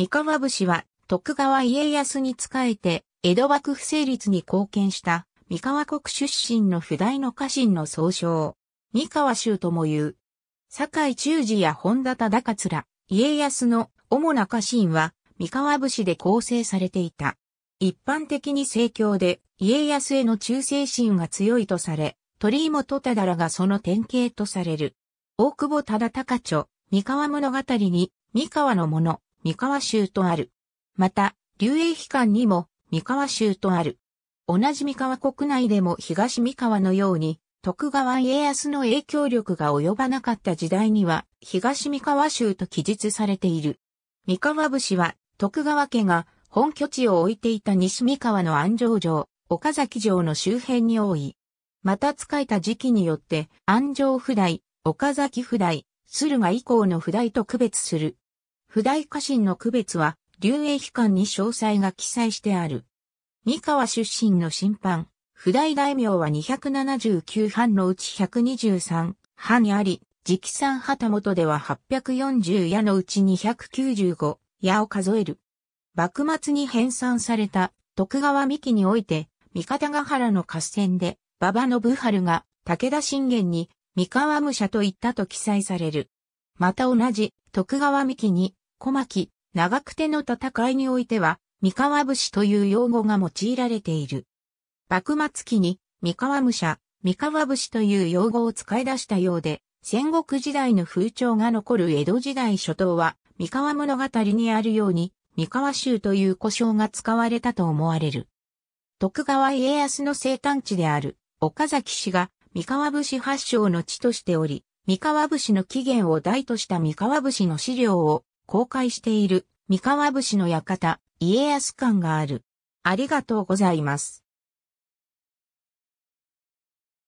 三河節は徳川家康に仕えて江戸幕府成立に貢献した三河国出身の不代の家臣の総称。三河衆とも言う。堺忠治や本田忠勝、家康の主な家臣は三河節で構成されていた。一般的に盛況で家康への忠誠心が強いとされ、鳥居元忠らがその典型とされる。大久保忠高著、三河物語に、三河のもの、三河州とある。また、流英機関にも三河州とある。同じ三河国内でも東三河のように、徳川家康の影響力が及ばなかった時代には、東三河州と記述されている。三河武士は、徳川家が本拠地を置いていた西三河の安城城、岡崎城の周辺に多い。また使えた時期によって、安城府代、岡崎府代、駿河以降の府代と区別する。不大家臣の区別は、流英機館に詳細が記載してある。三河出身の審判、不大大名は279藩のうち123藩にあり、直参旗本では840矢のうち295矢を数える。幕末に編纂された徳川三木において、三方ヶ原の合戦で、馬場信春が武田信玄に三河武者と言ったと記載される。また同じ徳川三木に小牧、長久手の戦いにおいては、三河武士という用語が用いられている。幕末期に、三河武者、三河武士という用語を使い出したようで、戦国時代の風潮が残る江戸時代初頭は、三河物語にあるように、三河州という呼称が使われたと思われる。徳川家康の生誕地である、岡崎氏が三河武士発祥の地としており、三河武士の起源を大とした三河武士の資料を公開している三河節の館、家康館がある。ありがとうございます。